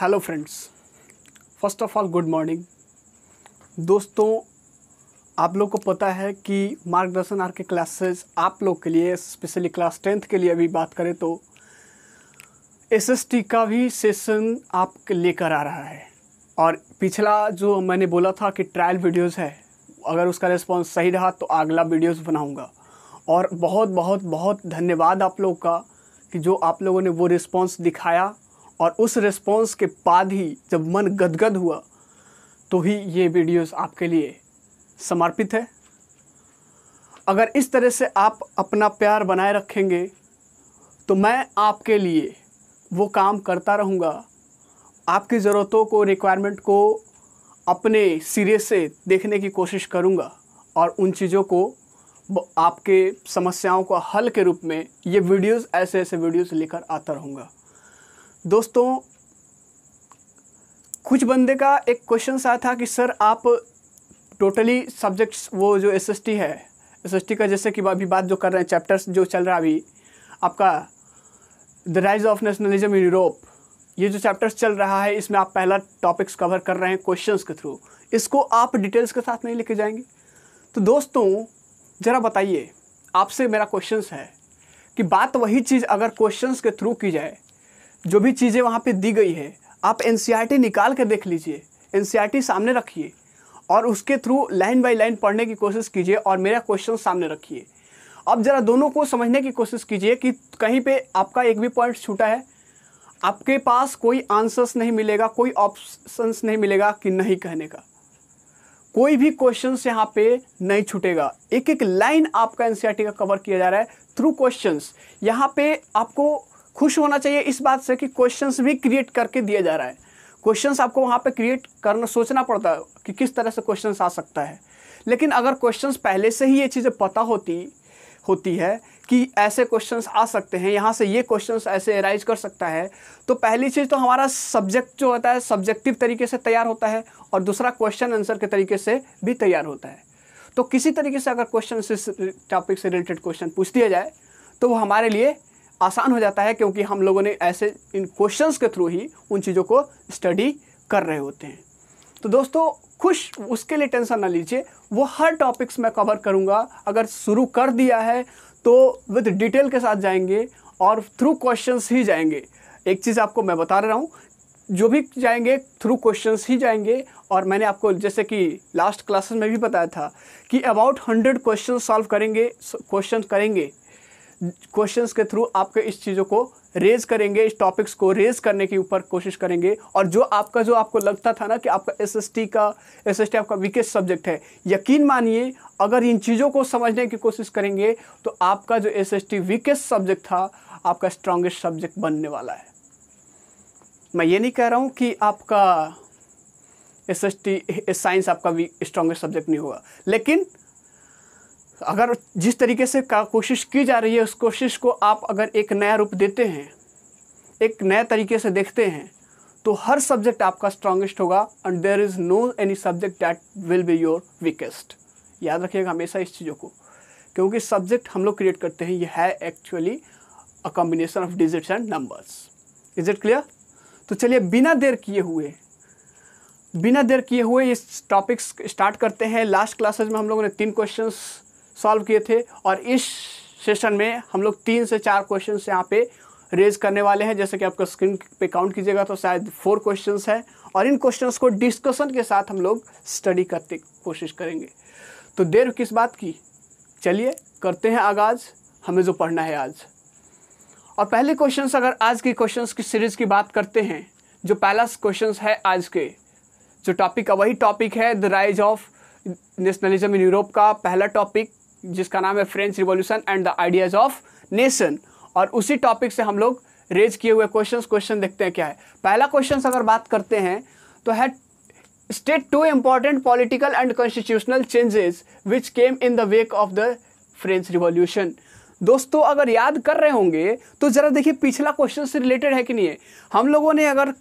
hello friends first of all good morning दोस्तों आप लोग को पता है कि मार्गदर्शन आर के क्लासेस आप लोग के लिए स्पेशली क्लास टेंथ के लिए अभी बात करें तो एसएसटी का भी सेशन आप लेकर आ रहा है और पिछला जो मैंने बोला था कि ट्रायल वीडियोस है अगर उसका रिस्पॉन्स सही रहा तो अगला वीडियोस बनाऊंगा और बहुत बहुत बहुत धन्यवाद आप लोग का कि जो आप लोगों ने वो रिस्पॉन्स दिखाया और उस रिस्पॉन्स के बाद ही जब मन गदगद हुआ तो ही ये वीडियोस आपके लिए समर्पित है अगर इस तरह से आप अपना प्यार बनाए रखेंगे तो मैं आपके लिए वो काम करता रहूँगा आपकी ज़रूरतों को रिक्वायरमेंट को अपने सिरे से देखने की कोशिश करूँगा और उन चीज़ों को आपके समस्याओं को हल के रूप में ये वीडियोस ऐसे ऐसे वीडियोस लेकर आता रहूँगा दोस्तों कुछ बंदे का एक क्वेश्चन आया था कि सर आप टोटली सब्जेक्ट्स वो जो एसएसटी है एसएसटी का जैसे कि अभी बात जो कर रहे हैं चैप्टर्स जो चल रहा है अभी आपका the rise of nationalism in Europe ये जो चैप्टर्स चल रहा है इसमें आप पहला टॉपिक्स कवर कर रहे हैं क्वेश्चंस के थ्रू इसको आप डिटेल्स के साथ नहीं लेके जाएंगे तो दोस्तों ज़रा बताइए आपसे मेरा क्वेश्चंस है कि बात वही चीज़ अगर क्वेश्चंस के थ्रू की जाए जो भी चीज़ें वहाँ पे दी गई है आप एन e निकाल कर देख लीजिए एन e सामने रखिए और उसके थ्रू लाइन बाय लाइन पढ़ने की कोशिश कीजिए और मेरा क्वेश्चन सामने रखिए अब ज़रा दोनों को समझने की कोशिश कीजिए कि कहीं पे आपका एक भी पॉइंट छूटा है आपके पास कोई आंसर्स नहीं मिलेगा कोई ऑप्शंस नहीं मिलेगा कि नहीं कहने का कोई भी क्वेश्चन यहाँ पे नहीं छूटेगा एक एक लाइन आपका एन e का कवर किया जा रहा है थ्रू क्वेश्चन यहाँ पे आपको खुश होना चाहिए इस बात से कि क्वेश्चंस भी क्रिएट करके दिया जा रहा है क्वेश्चंस आपको वहाँ पे क्रिएट करना सोचना पड़ता है कि किस तरह से क्वेश्चंस आ सकता है लेकिन अगर क्वेश्चंस पहले से ही ये चीज़ें पता होती होती है कि ऐसे क्वेश्चंस आ सकते हैं यहाँ से ये क्वेश्चंस ऐसे अराइज कर सकता है तो पहली चीज़ तो हमारा सब्जेक्ट जो होता है सब्जेक्टिव तरीके से तैयार होता है और दूसरा क्वेश्चन आंसर के तरीके से भी तैयार होता है तो किसी तरीके से अगर क्वेश्चन इस टॉपिक से रिलेटेड क्वेश्चन पूछ दिया जाए तो वो हमारे लिए आसान हो जाता है क्योंकि हम लोगों ने ऐसे इन क्वेश्चंस के थ्रू ही उन चीज़ों को स्टडी कर रहे होते हैं तो दोस्तों खुश उसके लिए टेंशन ना लीजिए वो हर टॉपिक्स मैं कवर करूँगा अगर शुरू कर दिया है तो विद डिटेल के साथ जाएंगे और थ्रू क्वेश्चंस ही जाएंगे एक चीज़ आपको मैं बता रहा हूँ जो भी जाएंगे थ्रू क्वेश्चंस ही जाएंगे और मैंने आपको जैसे कि लास्ट क्लासेस में भी बताया था कि अबाउट हंड्रेड क्वेश्चन सॉल्व करेंगे क्वेश्चन करेंगे क्वेश्चंस के थ्रू आपके इस चीज़ों को रेज करेंगे इस टॉपिक्स को रेज करने के ऊपर कोशिश करेंगे और जो आपका जो आपको लगता था ना कि आपका एसएसटी का एसएसटी आपका वीकेस्ट सब्जेक्ट है यकीन मानिए अगर इन चीज़ों को समझने की कोशिश करेंगे तो आपका जो एसएसटी वीकेस्ट सब्जेक्ट था आपका स्ट्रांगेस्ट सब्जेक्ट बनने वाला है मैं ये नहीं कह रहा हूँ कि आपका एस एस टी साइंस आपका भी स्ट्रांगेस्ट सब्जेक्ट नहीं होगा लेकिन अगर जिस तरीके से का कोशिश की जा रही है उस कोशिश को आप अगर एक नया रूप देते हैं एक नए तरीके से देखते हैं तो हर सब्जेक्ट आपका स्ट्रांगेस्ट होगा and there is no any subject that will be your weakest याद रखिएगा हमेशा इस चीज़ों को क्योंकि सब्जेक्ट हम लोग क्रिएट करते हैं ये है actually a combination of digits and numbers is it clear तो चलिए बिना देर किए हुए बिना देर किए हुए ये टॉपिक्स स्टार्ट करते हैं लास्ट क्लासेज में हम लोगों ने तीन क्वेश्चंस सॉल्व किए थे और इस सेशन में हम लोग तीन से चार क्वेश्चन यहाँ पे रेज करने वाले हैं जैसे कि आपका स्क्रीन पे काउंट कीजिएगा तो शायद फोर क्वेश्चन है और इन क्वेश्चन को डिस्कशन के साथ हम लोग स्टडी करते कोशिश करेंगे तो देर किस बात की चलिए करते हैं आगाज़ हमें जो पढ़ना है आज और पहले क्वेश्चन अगर आज के क्वेश्चन की सीरीज़ की बात करते हैं जो पहला क्वेश्चन है आज के जो टॉपिक का वही टॉपिक है the rise of nationalism in Europe का पहला टॉपिक जिसका नाम है French revolution and the ideas of nation और उसी टॉपिक से हम लोग रेज किए हुए क्वेश्चंस क्वेश्चन देखते हैं क्या है पहला क्वेश्चन अगर बात करते हैं तो है state two important political and constitutional changes which came in the wake of the French revolution दोस्तों अगर याद कर रहे होंगे तो ज़रा देखिए पिछला क्वेश्चन से रिलेटेड है कि नहीं है हम लोगों ने अगर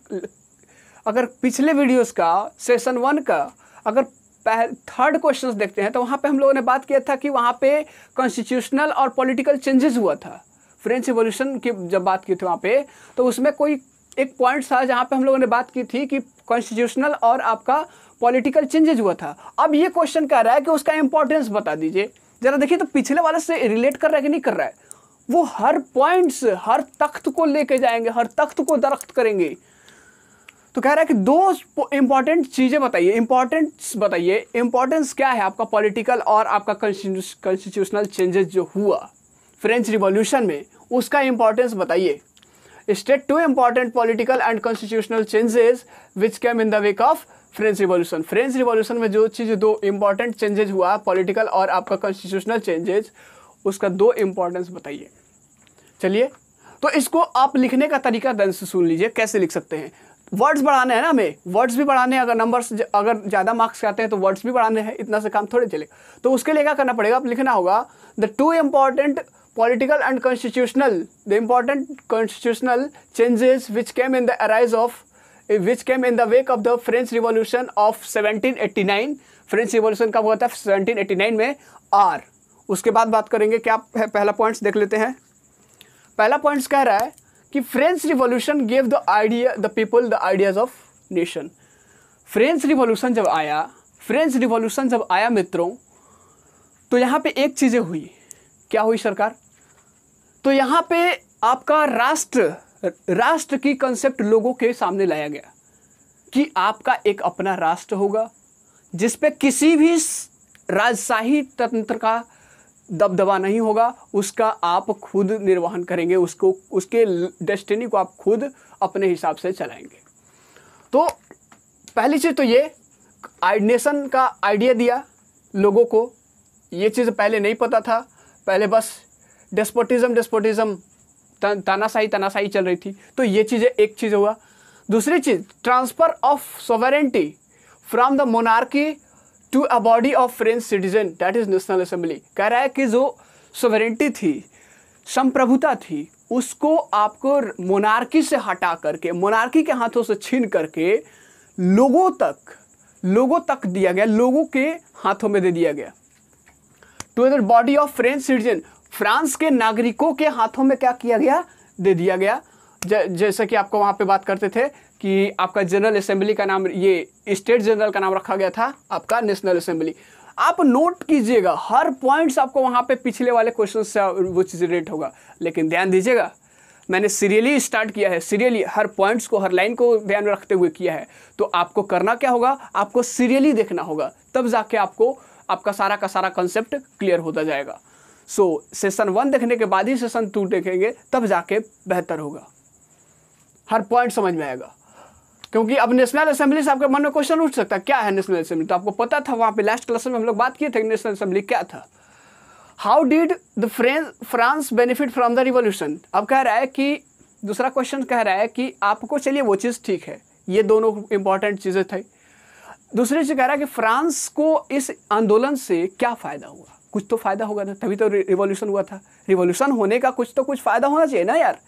अगर पिछले वीडियोस का सेशन वन का अगर थर्ड क्वेश्चंस देखते हैं तो वहाँ पे हम लोगों ने बात किया था कि वहाँ पे कॉन्स्टिट्यूशनल और पॉलिटिकल चेंजेस हुआ था फ्रेंच रिवोल्यूशन की जब बात की थी वहाँ पे तो उसमें कोई एक पॉइंट था जहाँ पे हम लोगों ने बात की थी कि कॉन्स्टिट्यूशनल और आपका पॉलिटिकल चेंजेस हुआ था अब ये क्वेश्चन कह रहा है कि उसका इंपॉर्टेंस बता दीजिए ज़रा देखिए तो पिछले वाले से रिलेट कर रहा है कि नहीं कर रहा है वो हर पॉइंट्स हर तख्त को लेके जाएंगे हर तख्त को दरख्त करेंगे तो कह रहा है कि दो इंपॉर्टेंट चीज़ें बताइए इंपॉर्टेंस बताइए इंपॉर्टेंस क्या है आपका पॉलिटिकल और आपका कॉन्स्टिट्यूशनल चेंजेस जो हुआ फ्रेंच रिवॉल्यूशन में उसका इंपॉर्टेंस बताइए state two important political and constitutional changes which came in the wake of French revolution French revolution में जो चीज़ दो इंपॉर्टेंट चेंजेस हुआ पॉलिटिकल और आपका कॉन्स्टिट्यूशनल चेंजेस उसका दो इंपॉर्टेंस बताइए चलिए तो इसको आप लिखने का तरीका ध्यान सुन लीजिए कैसे लिख सकते हैं वर्ड्स बढ़ाने हैं ना हमें वर्ड्स भी बढ़ाने हैं अगर नंबर्स अगर ज़्यादा मार्क्स आते हैं तो वर्ड्स भी बढ़ाने हैं इतना से काम थोड़े चले तो उसके लिए क्या करना पड़ेगा आप लिखना होगा the two important political and constitutional the important constitutional changes which came in the arise of which came in the wake of the French revolution of 1789 French revolution कब हुआ था 1789 में आर उसके बाद बात करेंगे क्या है पहला पॉइंट्स देख लेते हैं पहला पॉइंट्स कह रहा है कि French revolution gave the idea the people the ideas of nation French revolution जब आया फ्रेंच रिवॉल्यूशन जब आया मित्रों तो यहाँ पे एक चीज़ें हुई क्या हुई सरकार तो यहाँ पे आपका राष्ट्र राष्ट्र की कंसेप्ट लोगों के सामने लाया गया कि आपका एक अपना राष्ट्र होगा जिसपे किसी भी राजशाही तंत्र का दबदबा नहीं होगा उसका आप खुद निर्वहन करेंगे उसको उसके डेस्टिनी को आप खुद अपने हिसाब से चलाएंगे तो पहली चीज़ तो ये आइडनेशन का आइडिया दिया लोगों को ये चीज़ पहले नहीं पता था पहले बस डेस्पोटिज्म डेस्पोटिज्म तानाशाही तानाशाही चल रही थी तो ये चीज़ें एक चीज़ हुआ दूसरी चीज़ transfer of sovereignty from the monarchy to a body of French citizen that is national assembly कह रहा है कि जो सोवरेंटी थी संप्रभुता थी उसको आपको मोनार्की से हटा करके मोनार्की के हाथों से छीन करके लोगों तक लोगों तक दिया गया लोगों के हाथों में दे दिया गया to the body of French citizen France के नागरिकों के हाथों में क्या किया गया दे दिया गया जैसे कि आपको वहां पे बात करते थे कि आपका जनरल असेंबली का नाम ये स्टेट जनरल का नाम रखा गया था आपका नेशनल असेंबली आप नोट कीजिएगा हर पॉइंट्स आपको वहाँ पे पिछले वाले क्वेश्चन से वो चीज़ रिलेट होगा लेकिन ध्यान दीजिएगा मैंने सीरियली स्टार्ट किया है सीरियली हर पॉइंट्स को हर लाइन को ध्यान में रखते हुए किया है तो आपको करना क्या होगा आपको सीरियली देखना होगा तब जाके आपको आपका सारा का सारा कंसेप्ट क्लियर होता जाएगा सो सेशन वन देखने के बाद ही सेशन टू देखेंगे तब जाके बेहतर होगा हर पॉइंट समझ में आएगा क्योंकि अब नेशनल असेंबली से आपके मन में क्वेश्चन उठ सकता है क्या है नेशनल असेंबली तो आपको पता था वहां पे लास्ट क्लास में हम लोग बात किए थे नेशनल असेंबली क्या था how did the French France benefit from the revolution अब कह रहा है कि दूसरा क्वेश्चन कह रहा है कि आपको चलिए वो चीज़ ठीक है ये दोनों इंपॉर्टेंट चीज़ें थी दूसरी चीज़ कह रहा है कि फ्रांस को इस आंदोलन से क्या फ़ायदा हुआ कुछ तो फ़ायदा होगा ना तभी तो रिवोल्यूशन हुआ था रिवोल्यूशन होने का कुछ तो कुछ फ़ायदा होना चाहिए ना यार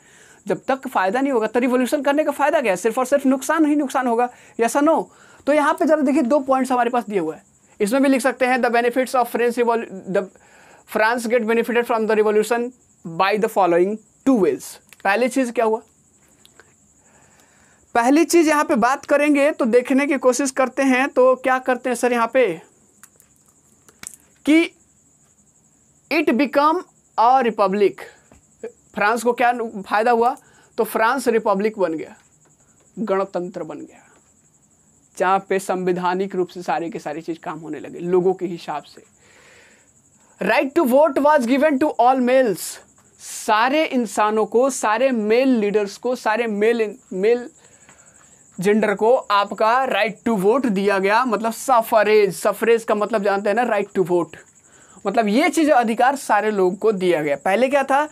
जब तक फ़ायदा नहीं होगा तो रिवोल्यूशन करने का फ़ायदा क्या है सिर्फ और सिर्फ नुकसान ही नुकसान होगा ऐसा नो तो यहाँ पे जरा देखिए दो पॉइंट्स हमारे पास दिए हुए हैं इसमें भी लिख सकते हैं the benefits of French the France get benefited from the revolution by the following two ways पहली चीज़ क्या हुआ पहली चीज़ यहाँ पे बात करेंगे तो देखने की कोशिश करते हैं तो क्या करते हैं सर यहाँ पे कि it become a republic France को क्या फायदा हुआ तो फ्रांस रिपब्लिक बन गया गणतंत्र बन गया जहाँ पे संविधानिक रूप से सारे के सारी चीज़ काम होने लगे लोगों के हिसाब से right to vote was given to all males सारे इंसानों को सारे मेल लीडर्स को सारे मेल मेल जेंडर को आपका राइट टू वोट दिया गया मतलब सफरेज सफरेज का मतलब जानते हैं ना राइट टू वोट मतलब ये चीज़ अधिकार सारे लोगों को दिया गया पहले क्या था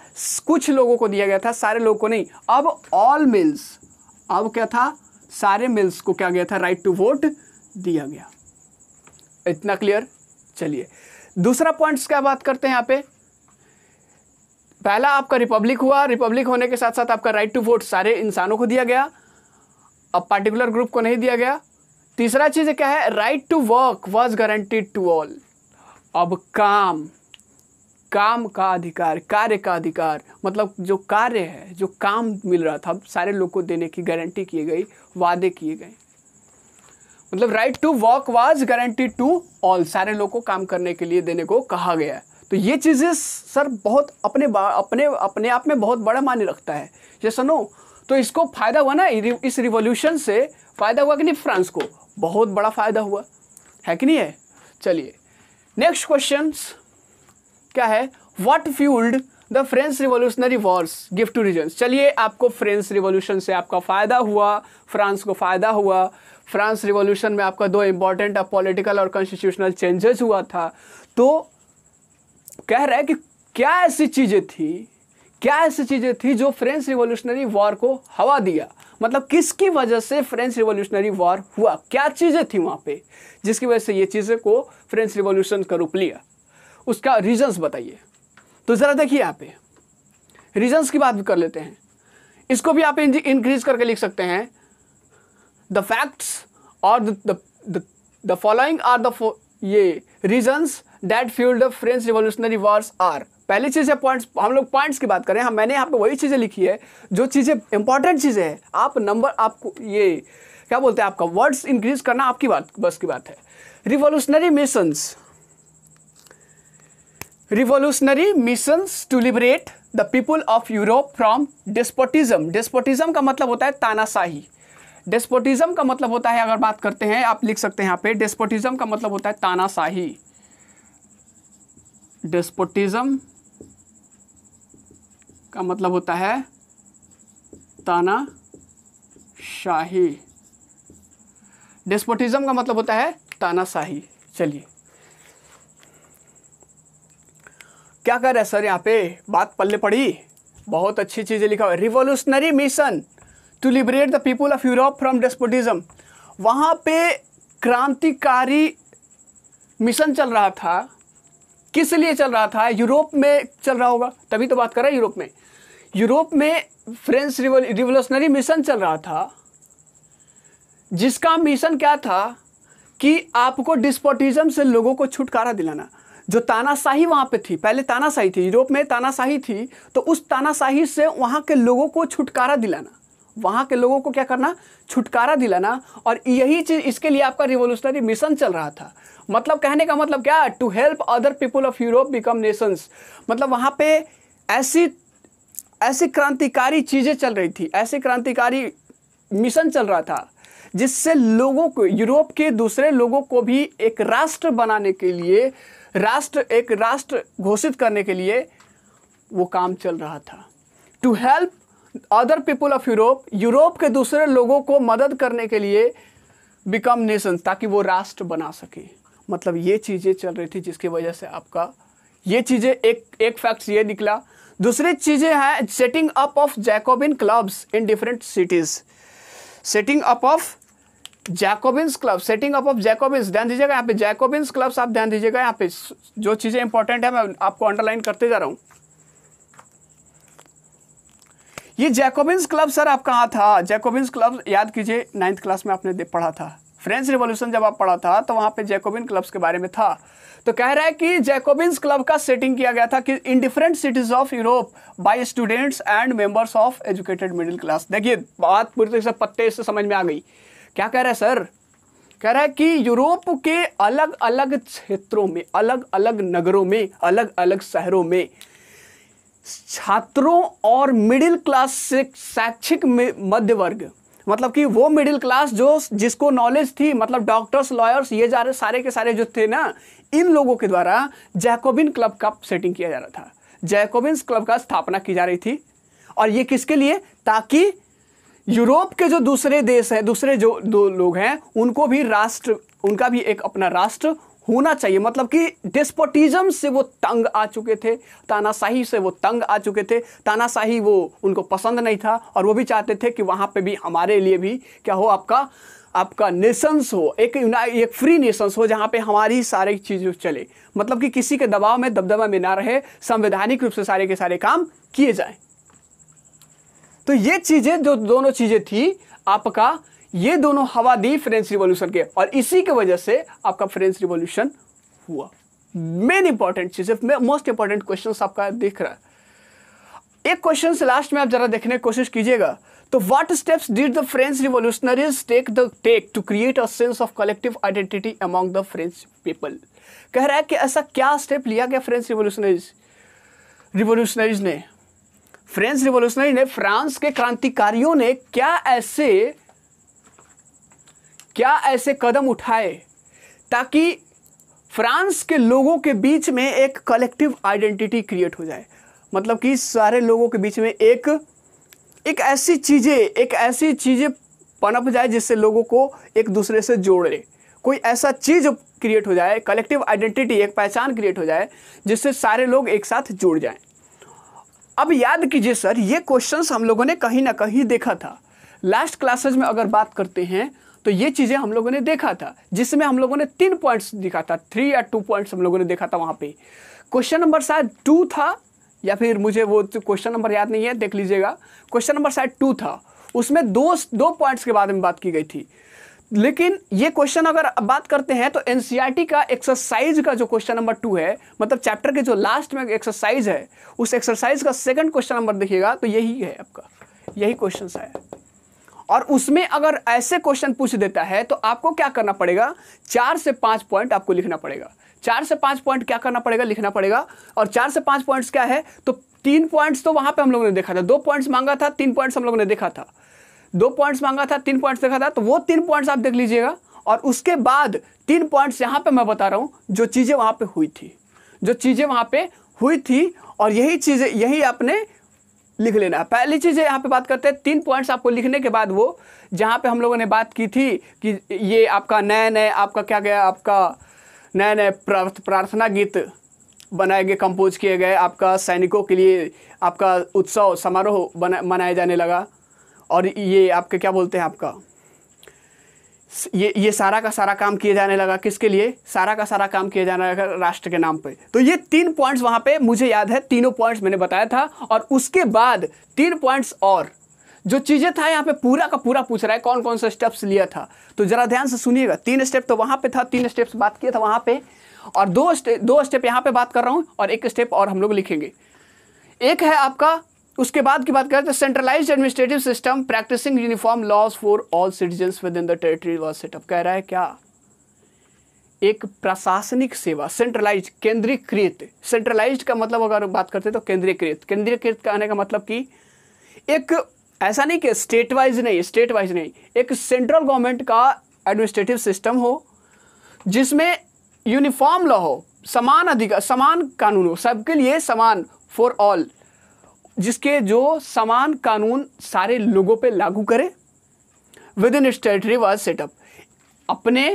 कुछ लोगों को दिया गया था सारे लोगों को नहीं अब ऑल मिल्स अब क्या था सारे मिल्स को क्या गया था राइट टू वोट दिया गया इतना क्लियर चलिए दूसरा पॉइंट्स क्या बात करते हैं यहां पे पहला आपका रिपब्लिक हुआ रिपब्लिक होने के साथ साथ आपका राइट टू वोट सारे इंसानों को दिया गया अब पार्टिकुलर ग्रुप को नहीं दिया गया तीसरा चीज़ क्या है right to work was guaranteed to all अब काम काम का अधिकार कार्य का अधिकार मतलब जो कार्य है जो काम मिल रहा था सारे लोग को देने की गारंटी किए गई वादे किए गए मतलब right to walk was guarantee to all सारे लोग को काम करने के लिए देने को कहा गया तो ये चीज़ें सर बहुत अपने अपने अपने आप में बहुत बड़ा मान्य रखता है ये सुनो तो इसको फ़ायदा हुआ ना इस रिवोल्यूशन से फ़ायदा हुआ कि नहीं फ्रांस को बहुत बड़ा फ़ायदा हुआ है कि नहीं है चलिए नेक्स्ट क्वेश्चन क्या है what fuelled the French revolutionary wars गिफ्ट टू रीजन्स चलिए आपको फ्रेंच रिवोल्यूशन से आपका फ़ायदा हुआ फ्रांस को फ़ायदा हुआ फ्रांस रिवोल्यूशन में आपका दो इंपॉर्टेंट पॉलिटिकल और कॉन्स्टिट्यूशनल चेंजेस हुआ था तो कह रहा है कि क्या ऐसी चीज़ें थी क्या ऐसी चीज़ें थी जो फ्रेंच रिवोल्यूशनरी वॉर को हवा दिया मतलब किसकी वजह से फ्रेंच रिवोल्यूशनरी वॉर हुआ क्या चीज़ें थी वहाँ पे जिसकी वजह से ये चीज़ें को फ्रेंच रिवोल्यूशन का रूप लिया उसका रीजंस बताइए तो ज़रा देखिए यहाँ पे रीजंस की बात भी कर लेते हैं इसको भी आप इंक्रीज करके लिख सकते हैं द फैक्ट्स और द फॉलोइंग आर द ये reasons that fuelled the French revolutionary wars are पहली चीज़ है पॉइंट्स हम लोग पॉइंट्स की बात करें हम हाँ, मैंने यहाँ पे वही चीज़ें लिखी है जो चीज़ें इंपॉर्टेंट चीज़ें हैं आप नंबर आपको ये क्या बोलते हैं आपका वर्ड्स इंक्रीज करना आपकी बात बस की बात है revolutionary missions revolutionary missions to liberate the people of Europe from despotism despotism का मतलब होता है तानाशाही डिस्पोटिज्म का मतलब होता है अगर बात करते हैं आप लिख सकते हैं यहाँ पे डिस्पोटिज्म का मतलब होता है तानाशाही डेस्पोटिज्म का मतलब होता है ताना शाही डेस्पोटिज्म का मतलब होता है तानाशाही चलिए क्या कर रहे हैं सर यहाँ पे बात पल्ले पड़ी बहुत अच्छी चीज़ें लिखा हुआ revolutionary mission to liberate the people of Europe from despotism वहाँ पे क्रांतिकारी मिशन चल रहा था किस लिए चल रहा था यूरोप में चल रहा होगा तभी तो बात कर रहा है यूरोप में यूरोप में फ्रेंच रिवोल्यूशनरी मिशन चल रहा था जिसका मिशन क्या था कि आपको डिस्पोटिज्म से लोगों को छुटकारा दिलाना जो तानाशाही वहाँ पे थी पहले तानाशाही थी यूरोप में तानाशाही थी तो उस तानाशाही से वहाँ के लोगों को छुटकारा दिलाना वहां के लोगों को क्या करना छुटकारा दिलाना और यही चीज़ इसके लिए आपका रिवोल्यूशनरी मिशन चल रहा था मतलब कहने का मतलब क्या to help other people of Europe become nations मतलब वहां पे ऐसी ऐसी क्रांतिकारी चीज़ें चल रही थी ऐसे क्रांतिकारी मिशन चल रहा था जिससे लोगों को यूरोप के दूसरे लोगों को भी एक राष्ट्र बनाने के लिए राष्ट्र एक राष्ट्र घोषित करने के लिए वो काम चल रहा था to help other people of Europe Europe के दूसरे लोगों को मदद करने के लिए बिकम नेशन ताकि वो राष्ट्र बना सके मतलब ये चीज़ें चल रही थी जिसकी वजह से आपका ये चीज़ें एक एक फैक्ट ये निकला दूसरी चीज़ें हैं setting up of Jacobin clubs in different cities setting up of Jacobins club setting up of Jacobins ध्यान दीजिएगा यहाँ पे जैकोबिन्स क्लब्स आप ध्यान दीजिएगा यहाँ पे जो चीज़ें इंपॉर्टेंट है मैं आपको अंडरलाइन करते जा रहा हूँ ये जैकोबिन्स क्लब सर आप कहाँ था जैकोबिन्स क्लब याद कीजिए नाइन्थ क्लास में आपने पढ़ा था फ्रेंच रिवॉल्यूशन जब आप पढ़ा था तो वहाँ पे जैकोबिन क्लब्स के बारे में था तो कह रहा है कि जैकोबिन्स क्लब का सेटिंग किया गया था कि in different cities of Europe by students and members of educated middle class देखिए बात पूरी तरह से पत्ते से समझ में आ गई क्या कह रहा है सर कह रहा है कि यूरोप के अलग अलग क्षेत्रों में अलग अलग नगरों में अलग अलग शहरों में छात्रों और मिडिल क्लास से शैक्षिक मध्य वर्ग मतलब कि वो मिडिल क्लास जो जिसको नॉलेज थी मतलब डॉक्टर्स लॉयर्स ये जा रहे सारे के सारे जो थे ना इन लोगों के द्वारा जैकोबिन क्लब का सेटिंग किया जा रहा था जैकोबिन क्लब का स्थापना की जा रही थी और ये किसके लिए ताकि यूरोप के जो दूसरे देश हैं दूसरे जो दो लोग हैं उनको भी राष्ट्र उनका भी एक अपना राष्ट्र होना चाहिए मतलब कि डिस्पोटिज्म से वो तंग आ चुके थे तानाशाही से वो तंग आ चुके थे तानाशाही वो उनको पसंद नहीं था और वो भी चाहते थे कि वहाँ पे भी हमारे लिए भी क्या हो आपका आपका नेशंस हो एक एक फ्री नेशंस हो जहाँ पे हमारी सारी चीज़ें चले मतलब कि किसी के दबाव में दबदबा में ना रहे संवैधानिक रूप से सारे के सारे काम किए जाए तो ये चीज़ें जो दोनों चीज़ें थी आपका ये दोनों हवा दी फ्रेंच रिवॉल्यूशन के और इसी के वजह से आपका फ्रेंच रिवॉल्यूशन हुआ मेन इंपॉर्टेंट चीज मोस्ट इंपॉर्टेंट क्वेश्चन आपका दिख रहा है एक क्वेश्चन से लास्ट में आप जरा देखने की कोशिश कीजिएगा तो what steps did the French revolutionaries take the take to create a sense of collective identity among the French people कह रहा है कि ऐसा क्या स्टेप लिया गया फ्रेंच रिवोल्यूशनरीज रिवोल्यूशनरीज ने फ्रेंच रिवोल्यूशनरी ने फ्रांस के क्रांतिकारियों ने क्या ऐसे क्या ऐसे कदम उठाए ताकि फ्रांस के लोगों के बीच में एक कलेक्टिव आइडेंटिटी क्रिएट हो जाए मतलब कि सारे लोगों के बीच में एक एक ऐसी चीज़ें एक ऐसी चीज़ें पनप जाए जिससे लोगों को एक दूसरे से जोड़े कोई ऐसा चीज़ क्रिएट हो जाए कलेक्टिव आइडेंटिटी एक पहचान क्रिएट हो जाए जिससे सारे लोग एक साथ जुड़ जाएं अब याद कीजिए सर ये क्वेश्चंस हम लोगों ने कहीं ना कहीं देखा था लास्ट क्लासेज में अगर बात करते हैं तो ये चीज़ें हम लोगों ने देखा था जिसमें हम लोगों ने तीन पॉइंट्स दिखा था थ्री या टू पॉइंट्स हम लोगों ने देखा था वहां पे क्वेश्चन नंबर शायद टू था या फिर मुझे वो क्वेश्चन तो नंबर याद नहीं है देख लीजिएगा क्वेश्चन नंबर शायद टू था उसमें दो दो पॉइंट्स के बारे में बात की गई थी लेकिन ये क्वेश्चन अगर बात करते हैं तो एनसीईआरटी e का एक्सरसाइज का जो क्वेश्चन नंबर टू है मतलब चैप्टर के जो लास्ट में एक्सरसाइज है उस एक्सरसाइज का सेकंड क्वेश्चन नंबर देखिएगा तो यही है आपका यही क्वेश्चन है और उसमें अगर ऐसे क्वेश्चन पूछ देता है तो आपको क्या करना पड़ेगा चार से पांच पॉइंट आपको लिखना पड़ेगा चार से पांच पॉइंट क्या करना पड़ेगा लिखना पड़ेगा और चार से पांच पॉइंट्स क्या है तो तीन पॉइंट्स तो वहां पे हम लोगों ने देखा था दो पॉइंट्स मांगा था तीन पॉइंट्स हम लोगों ने देखा था दो पॉइंट्स मांगा था तीन पॉइंट्स देखा था तो वो तीन पॉइंट्स आप देख लीजिएगा और उसके बाद तीन पॉइंट्स यहां पर मैं बता रहा हूं जो चीज़ें वहां पर हुई थी जो चीज़ें वहां पर हुई थी और यही चीज़ें यही आपने लिख लेना पहली चीज़ यहाँ पे बात करते हैं तीन पॉइंट्स आपको लिखने के बाद वो जहाँ पे हम लोगों ने बात की थी कि ये आपका नए नए आपका क्या गया आपका नए नए प्रार्थना गीत बनाए गए कंपोज किए गए आपका सैनिकों के लिए आपका उत्सव समारोह बना मनाया जाने लगा और ये आपके क्या बोलते हैं आपका ये ये सारा का सारा काम किया जाने लगा किसके लिए सारा का सारा काम किया जाने लगा राष्ट्र के नाम पे तो ये तीन पॉइंट्स वहां पे मुझे याद है तीनों पॉइंट्स मैंने बताया था और उसके बाद तीन पॉइंट्स और जो चीज़ें था यहाँ पे पूरा का पूरा पूछ रहा है कौन कौन सा स्टेप्स लिया था तो ज़रा ध्यान से सुनिएगा तीन स्टेप तो वहां पर था तीन स्टेप्स बात किया था वहां पर और दो स्टेप दो स्टेप यहाँ पे बात कर रहा हूँ और एक स्टेप और हम लोग लिखेंगे एक है आपका उसके बाद की बात करें तो centralise administrative system practicing uniform laws for all citizen within the territory was set up कह रहा है क्या एक प्रशासनिक सेवा सेंट्रलाइज केंद्रीकृत सेंट्रलाइज का मतलब अगर बात करते तो केंद्रीकृत केंद्रीकृत कहने का मतलब कि एक ऐसा नहीं कि स्टेट वाइज नहीं स्टेट वाइज नहीं एक सेंट्रल गवर्नमेंट का एडमिनिस्ट्रेटिव सिस्टम हो जिसमें यूनिफॉर्म लॉ हो समान अधिकार समान कानून हो सबके लिए समान फॉर ऑल जिसके जो समान कानून सारे लोगों पे लागू करे within territory was set up अपने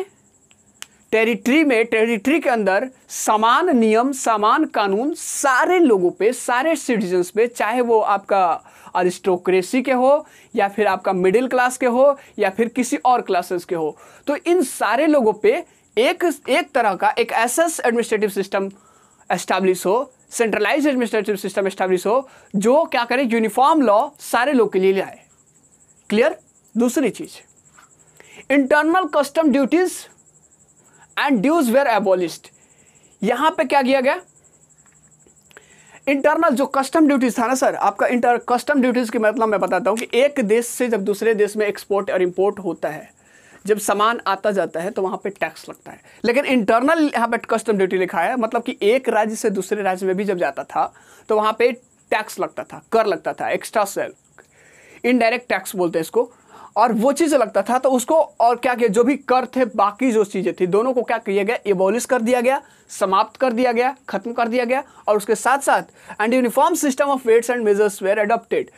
टेरिटरी में टेरिटरी के अंदर समान नियम समान कानून सारे लोगों पे सारे सिटीजन्स पे चाहे वो आपका अरिस्टोक्रेसी के हो या फिर आपका मिडिल क्लास के हो या फिर किसी और क्लासेस के हो तो इन सारे लोगों पे एक एक तरह का एक ऐसा एडमिनिस्ट्रेटिव सिस्टम एस्टैब्लिश हो सेंट्रलाइज एडमिनिस्ट्रेटिव सिस्टम स्टैब्लिश हो जो क्या करे यूनिफॉर्म लॉ सारे लोग के लिए लाए क्लियर दूसरी चीज internal custom duties and dues were abolished यहां पे क्या किया गया इंटरनल जो कस्टम ड्यूटीज था ना सर आपका इंटर कस्टम ड्यूटीज के मतलब मैं बताता हूं कि एक देश से जब दूसरे देश में एक्सपोर्ट और इंपोर्ट होता है जब सामान आता जाता है तो वहां पे टैक्स लगता है लेकिन इंटरनल यहां पे कस्टम ड्यूटी लिखा है मतलब कि एक राज्य से दूसरे राज्य में भी जब जाता था तो वहां पे टैक्स लगता था कर लगता था एक्स्ट्रा सेल इनडायरेक्ट टैक्स बोलते हैं इसको और वो चीज़ लगता था तो उसको और क्या किया जो भी कर थे बाकी जो चीज़ें थी दोनों को क्या किया गया एबोलिश कर दिया गया समाप्त कर दिया गया खत्म कर दिया गया और उसके साथ साथ and uniform system of weights and measures were adopted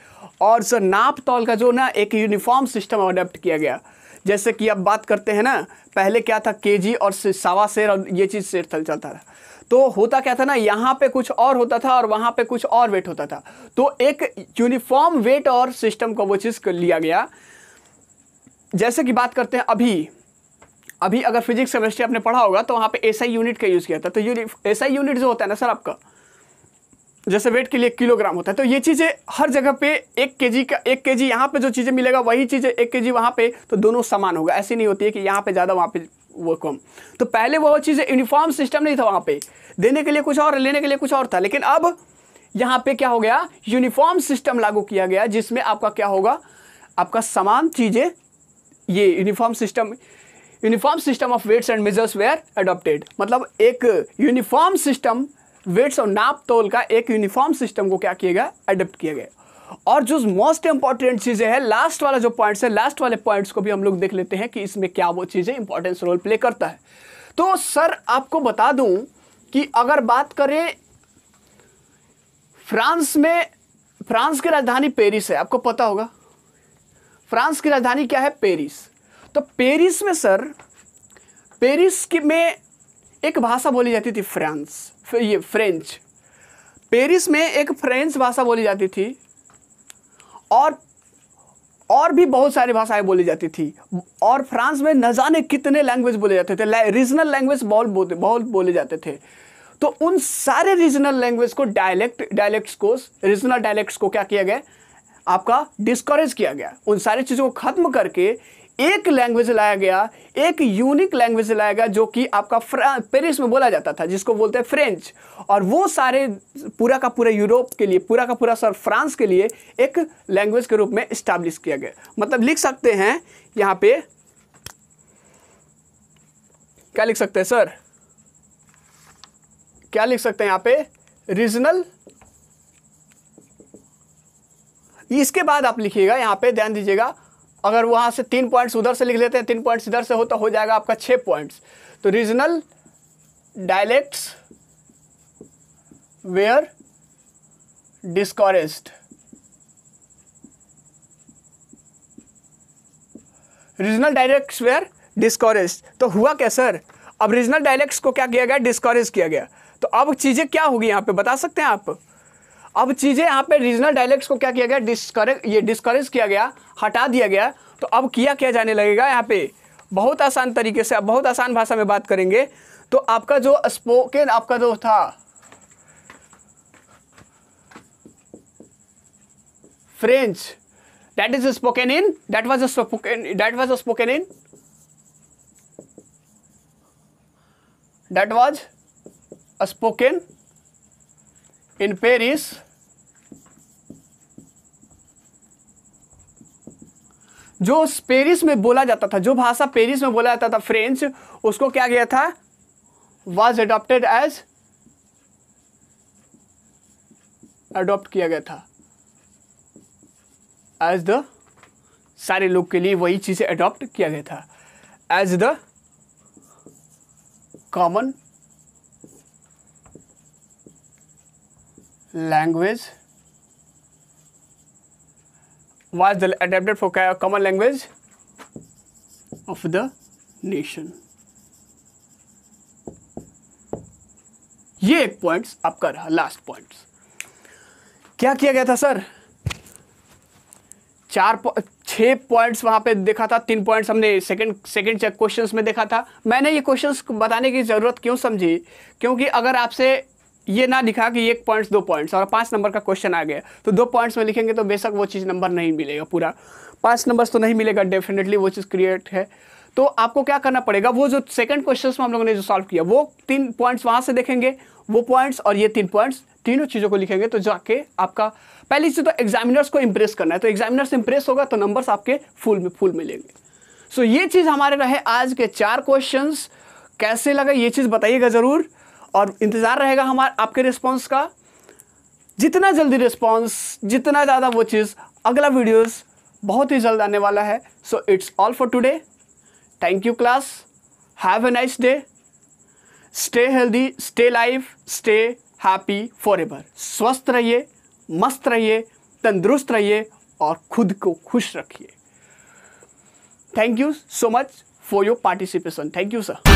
और सर नाप तौल का जो ना एक यूनिफॉर्म सिस्टम अडोप्ट किया गया जैसे कि अब बात करते हैं ना पहले क्या था केजी और सावा शेर और ये चीज़ शेर थल चलता था तो होता क्या था ना यहाँ पे कुछ और होता था और वहाँ पे कुछ और वेट होता था तो एक यूनिफॉर्म वेट और सिस्टम को वो चीज़ लिया गया जैसे कि बात करते हैं अभी अभी अगर फिजिक्स केमिस्ट्री आपने पढ़ा होगा तो वहाँ पे एसआई यूनिट का यूज़ किया था तो एस यूनिट जो होता है ना सर आपका जैसे वेट के लिए किलोग्राम होता है तो ये चीज़ें हर जगह पे एक के जी का एक के जी यहाँ पर जो चीज़ें मिलेगा वही चीज़ें एक के जी वहाँ पर तो दोनों समान होगा ऐसी नहीं होती है कि यहाँ पर ज़्यादा वहाँ पर वो कम तो पहले वो चीज़ें यूनिफॉर्म सिस्टम नहीं था वहाँ पर देने के लिए कुछ और लेने के लिए कुछ और था लेकिन अब यहाँ पे क्या हो गया यूनिफॉर्म सिस्टम लागू किया गया जिसमें आपका क्या होगा आपका समान चीज़ें ये uniform system uniform system of weights and measures were adopted मतलब एक यूनिफॉर्म सिस्टम वेट्स और नाप तोल का एक यूनिफॉर्म सिस्टम को क्या किया गया अडेप्ट किया गया और जो मोस्ट इंपॉर्टेंट चीज़ें हैं लास्ट वाला जो पॉइंट्स है लास्ट वाले पॉइंट्स को भी हम लोग देख लेते हैं कि इसमें क्या वो चीज़ें इंपॉर्टेंस रोल प्ले करता है तो सर आपको बता दूं कि अगर बात करें फ्रांस में फ्रांस की राजधानी पेरिस है आपको पता होगा फ्रांस की राजधानी क्या है पेरिस तो पेरिस में सर पेरिस में एक भाषा बोली जाती थी फ्रांस ये फ्रेंच पेरिस में एक फ्रेंच भाषा बोली जाती थी और और भी बहुत सारी भाषाएं बोली जाती थी और फ्रांस में न जाने कितने लैंग्वेज बोले जाते थे रीजनल लैंग्वेज बहुत बहुत बोले जाते थे तो उन सारे रीजनल लैंग्वेज को डायलेक्ट डायलेक्ट्स को रीजनल डायलेक्ट्स को क्या किया गया आपका डिस्करेज किया गया उन सारी चीज़ों को ख़त्म करके एक लैंग्वेज लाया गया एक यूनिक लैंग्वेज लाया गया जो कि आपका पेरिस में बोला जाता था जिसको बोलते हैं फ्रेंच और वो सारे पूरा का पूरा यूरोप के लिए पूरा का पूरा सर फ्रांस के लिए एक लैंग्वेज के रूप में इस्टाब्लिश किया गया मतलब लिख सकते हैं यहाँ पे क्या लिख सकते हैं सर क्या लिख सकते हैं यहाँ पे रीजनल इसके बाद आप लिखिएगा यहाँ पे ध्यान दीजिएगा अगर वहाँ से तीन पॉइंट्स उधर से लिख लेते हैं तीन पॉइंट्स इधर से हो तो हो जाएगा आपका छः पॉइंट्स तो regional dialects were discouraged regional dialects were discourage तो हुआ क्या सर अब रीजनल डायलेक्ट्स को क्या किया गया डिस्करेज किया गया तो अब चीज़ें क्या होगी यहाँ पे बता सकते हैं आप अब चीज़ें यहाँ पे रीजनल डायलेक्ट्स को क्या किया गया डिस्करेज ये डिस्करेज किया गया हटा दिया गया तो अब किया क्या जाने लगेगा यहाँ पे बहुत आसान तरीके से आप बहुत आसान भाषा में बात करेंगे तो आपका जो स्पोकन आपका जो था French that is spoken in that was spoken that was spoken in that was spoken in Paris जो पेरिस में बोला जाता था जो भाषा पेरिस में बोला जाता था फ्रेंच उसको क्या गया था वॉज एडॉप्टेड एज एडॉप्ट किया गया था एज द सारे लोग के लिए वही चीज़ें एडॉप्ट किया गया था as the common language was for क्या common language of the nation ये एक पॉइंट्स आपका रहा लास्ट पॉइंट्स क्या किया गया था सर चार छह पॉइंट्स वहां पे देखा था तीन पॉइंट्स हमने सेकंड सेकंड चेक क्वेश्चंस में देखा था मैंने ये क्वेश्चंस बताने की ज़रूरत क्यों समझी क्योंकि अगर आपसे ये ना दिखा कि एक पॉइंट्स दो पॉइंट्स और पांच नंबर का क्वेश्चन आ गया तो दो पॉइंट्स में लिखेंगे तो बेशक वो चीज़ नंबर नहीं मिलेगा पूरा पांच नंबर्स तो नहीं मिलेगा डेफिनेटली वो चीज़ क्रिएट है तो आपको क्या करना पड़ेगा वो जो सेकंड क्वेश्चन में हम लोगों ने जो सॉल्व किया वो तीन पॉइंट्स वहाँ से देखेंगे वो पॉइंट्स और ये तीन पॉइंट्स तीनों चीज़ों को लिखेंगे तो जाके आपका पहली चीज़ तो एग्जामिनर्स को इम्प्रेस करना है तो एग्जामिनर्स इम्प्रेस होगा तो नंबर्स आपके फुल में फुल मिलेंगे सो ये चीज़ हमारे रहे आज के चार क्वेश्चन कैसे लगा ये चीज़ बताइएगा ज़रूर और इंतज़ार रहेगा हमारे आपके रिस्पॉन्स का जितना जल्दी रिस्पॉन्स जितना ज़्यादा वो चीज़ अगला वीडियोस बहुत ही जल्द आने वाला है so it's all for today thank you class have a nice day stay healthy stay life stay happy forever स्वस्थ रहिए मस्त रहिए तंदुरुस्त रहिए और खुद को खुश रखिए thank you so much for your participation thank you sir